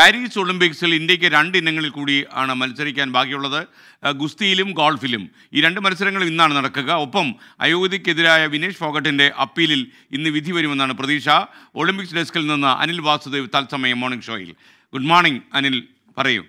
Paris ഒളിമ്പിക്സിൽ ഇന്ത്യക്ക് രണ്ട് ഇനങ്ങളിൽ കൂടി ആണ് മത്സരിക്കാൻ ബാക്കിയുള്ളത് ഗുസ്തിയിലും ഗോൾഫിലും ഈ രണ്ട് മത്സരങ്ങളും ഇന്നാണ് നടക്കുക ഒപ്പം അയോധ്യക്കെതിരായ വിനേഷ് ഫോഗട്ടിൻ്റെ അപ്പീലിൽ ഇന്ന് വിധി വരുമെന്നാണ് പ്രതീക്ഷ ഒളിമ്പിക്സ് ഡെസ്കിൽ നിന്ന് അനിൽ വാസുദേവ് തത്സമയം മോർണിംഗ് ഷോയിൽ ഗുഡ് മോർണിംഗ് അനിൽ പറയൂ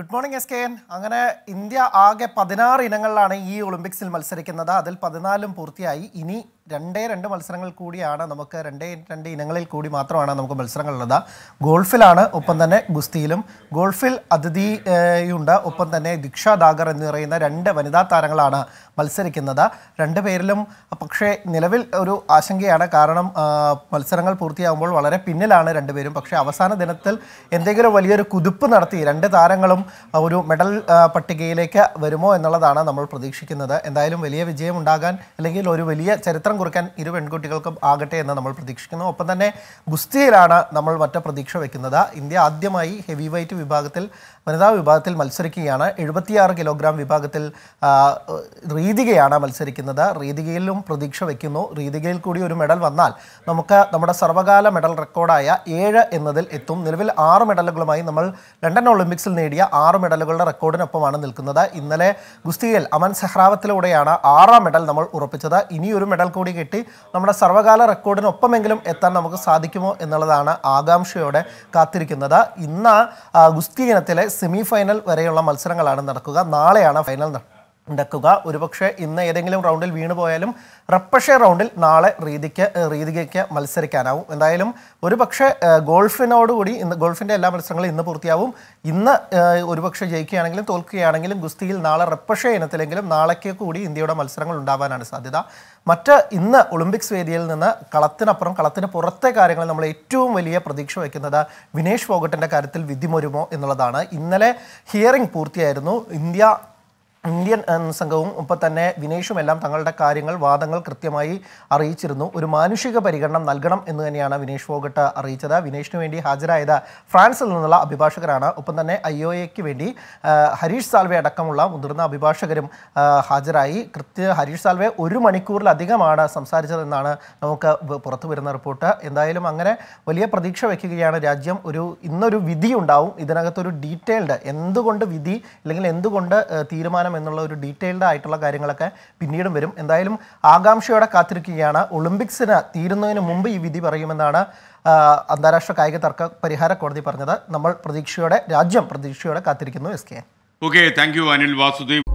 good morning S K N അങ്ങനെ ഇന്ത്യ ആകെ പതിനാറ് ഇനങ്ങളിലാണ് ഈ ഒളിമ്പിക്സിൽ മത്സരിക്കുന്നത് അതിൽ പതിനാലും പൂർത്തിയായി ഇനി രണ്ടേ രണ്ട് മത്സരങ്ങൾ കൂടിയാണ് നമുക്ക് രണ്ടേ രണ്ട് ഇനങ്ങളിൽ കൂടി മാത്രമാണ് നമുക്ക് മത്സരങ്ങളുള്ളത് ഗോൾഫിലാണ് ഒപ്പം തന്നെ ഗുസ്തിയിലും ഗോൾഫിൽ അതിഥിയുണ്ട് ഒപ്പം തന്നെ ദിക്ഷ ദാഗർ എന്ന് പറയുന്ന രണ്ട് വനിതാ താരങ്ങളാണ് മത്സരിക്കുന്നത് രണ്ട് പേരിലും പക്ഷേ നിലവിൽ ഒരു ആശങ്കയാണ് കാരണം മത്സരങ്ങൾ പൂർത്തിയാകുമ്പോൾ വളരെ പിന്നിലാണ് രണ്ടുപേരും പക്ഷേ അവസാന ദിനത്തിൽ എന്തെങ്കിലും വലിയൊരു കുതിപ്പ് നടത്തി രണ്ട് താരങ്ങളും ഒരു മെഡൽ പട്ടികയിലേക്ക് വരുമോ എന്നുള്ളതാണ് നമ്മൾ പ്രതീക്ഷിക്കുന്നത് എന്തായാലും വലിയ വിജയം ഉണ്ടാകാൻ അല്ലെങ്കിൽ ഒരു വലിയ ചരിത്രം ഭാരം കുറയ്ക്കാൻ ഇരു പെൺകുട്ടികൾക്കും ആകട്ടെ എന്ന് നമ്മൾ പ്രതീക്ഷിക്കുന്നു ഒപ്പം തന്നെ ഗുസ്തിയിലാണ് നമ്മൾ മറ്റ പ്രതീക്ഷ വെക്കുന്നത് ഇന്ത്യ ആദ്യമായി ഹെവി വെയ്റ്റ് വിഭാഗത്തിൽ വനിതാ വിഭാഗത്തിൽ മത്സരിക്കുകയാണ് എഴുപത്തിയാറ് കിലോഗ്രാം വിഭാഗത്തിൽ റീതികയാണ് മത്സരിക്കുന്നത് റീതികയിലും പ്രതീക്ഷ വയ്ക്കുന്നു റീതികയിൽ കൂടി ഒരു മെഡൽ വന്നാൽ നമുക്ക് നമ്മുടെ സർവകാല മെഡൽ റെക്കോർഡായ ഏഴ് എന്നതിൽ എത്തും നിലവിൽ ആറ് മെഡലുകളുമായി നമ്മൾ ലണ്ടൻ ഒളിമ്പിക്സിൽ നേടിയ ആറ് മെഡലുകളുടെ റെക്കോർഡിനൊപ്പമാണ് നിൽക്കുന്നത് ഇന്നലെ ഗുസ്തിയിൽ അമൻ സെഹ്റാവത്തിലൂടെയാണ് ആറാം മെഡൽ നമ്മൾ ഉറപ്പിച്ചത് ഇനിയൊരു മെഡൽ കൂടി കൂടി കിട്ടി നമ്മുടെ സർവ്വകാല റെക്കോർഡിനൊപ്പമെങ്കിലും എത്താൻ നമുക്ക് സാധിക്കുമോ എന്നുള്ളതാണ് ആകാംക്ഷയോടെ കാത്തിരിക്കുന്നത് ഇന്ന് ഗുസ്തി ഇനത്തിലെ സെമി ഫൈനൽ വരെയുള്ള മത്സരങ്ങളാണ് നടക്കുക നാളെയാണ് ഫൈനൽ നടക്കുക ഉണ്ടാക്കുക ഒരുപക്ഷെ ഇന്ന് ഏതെങ്കിലും റൗണ്ടിൽ വീണു പോയാലും റപ്പഷെ റൗണ്ടിൽ നാളെ റീതിക്ക് റീതികയ്ക്ക് മത്സരിക്കാനാവും എന്തായാലും ഒരുപക്ഷെ ഗോൾഫിനോടുകൂടി ഇന്ന് ഗോൾഫിൻ്റെ എല്ലാ മത്സരങ്ങളും ഇന്ന് പൂർത്തിയാവും ഇന്ന് ഒരുപക്ഷെ ജയിക്കുകയാണെങ്കിലും തോൽക്കുകയാണെങ്കിലും ഗുസ്തിയിൽ നാളെ റപ്പഷെ ഇനത്തിലെങ്കിലും നാളേക്ക് കൂടി ഇന്ത്യയുടെ മത്സരങ്ങൾ ഉണ്ടാവാനാണ് സാധ്യത മറ്റ് ഇന്ന് ഒളിമ്പിക്സ് വേദിയിൽ നിന്ന് കളത്തിനപ്പുറം കളത്തിന് പുറത്തെ കാര്യങ്ങൾ നമ്മൾ ഏറ്റവും വലിയ പ്രതീക്ഷ വയ്ക്കുന്നത് വിനേഷ് ഫോഗട്ടിൻ്റെ കാര്യത്തിൽ വിധിമൊരുമോ എന്നുള്ളതാണ് ഇന്നലെ ഹിയറിംഗ് പൂർത്തിയായിരുന്നു ഇന്ത്യ ഇന്ത്യൻ സംഘവും ഇപ്പം തന്നെ വിനേഷും എല്ലാം തങ്ങളുടെ കാര്യങ്ങൾ വാദങ്ങൾ കൃത്യമായി അറിയിച്ചിരുന്നു ഒരു മാനുഷിക പരിഗണന നൽകണം എന്ന് തന്നെയാണ് വിനേഷ് ഫോഗട്ട് അറിയിച്ചത് വിനേഷിന് വേണ്ടി ഹാജരായത് ഫ്രാൻസിൽ നിന്നുള്ള അഭിഭാഷകരാണ് ഒപ്പം തന്നെ ഐ ഒ എക്ക് വേണ്ടി ഹരീഷ് സാൽവെ അടക്കമുള്ള മുതിർന്ന അഭിഭാഷകരും ഹാജരായി കൃത്യ ഹരീഷ് സാൽവെ ഒരു മണിക്കൂറിലധികമാണ് സംസാരിച്ചതെന്നാണ് നമുക്ക് പുറത്തു വരുന്ന റിപ്പോർട്ട് എന്തായാലും അങ്ങനെ വലിയ പ്രതീക്ഷ വയ്ക്കുകയാണ് രാജ്യം ഒരു ഇന്നൊരു വിധി ഉണ്ടാവും ഇതിനകത്തൊരു ഡീറ്റെയിൽഡ് എന്തുകൊണ്ട് വിധി അല്ലെങ്കിൽ എന്തുകൊണ്ട് തീരുമാനം എന്നുള്ള ഒരു ഡീറ്റെയിൽഡ് ആയിട്ടുള്ള കാര്യങ്ങളൊക്കെ പിന്നീടും വരും എന്തായാലും ആകാംക്ഷയോടെ കാത്തിരിക്കുകയാണ് ഒളിമ്പിക്സിന് തീരുന്നതിന് മുമ്പ് ഈ വിധി പറയുമെന്നാണ് അന്താരാഷ്ട്ര കായിക തർക്ക പരിഹാര കോടതി പറഞ്ഞത് നമ്മൾ പ്രതീക്ഷയോടെ രാജ്യം പ്രതീക്ഷയോടെ കാത്തിരിക്കുന്നു S K okay thank you Anil Vasudev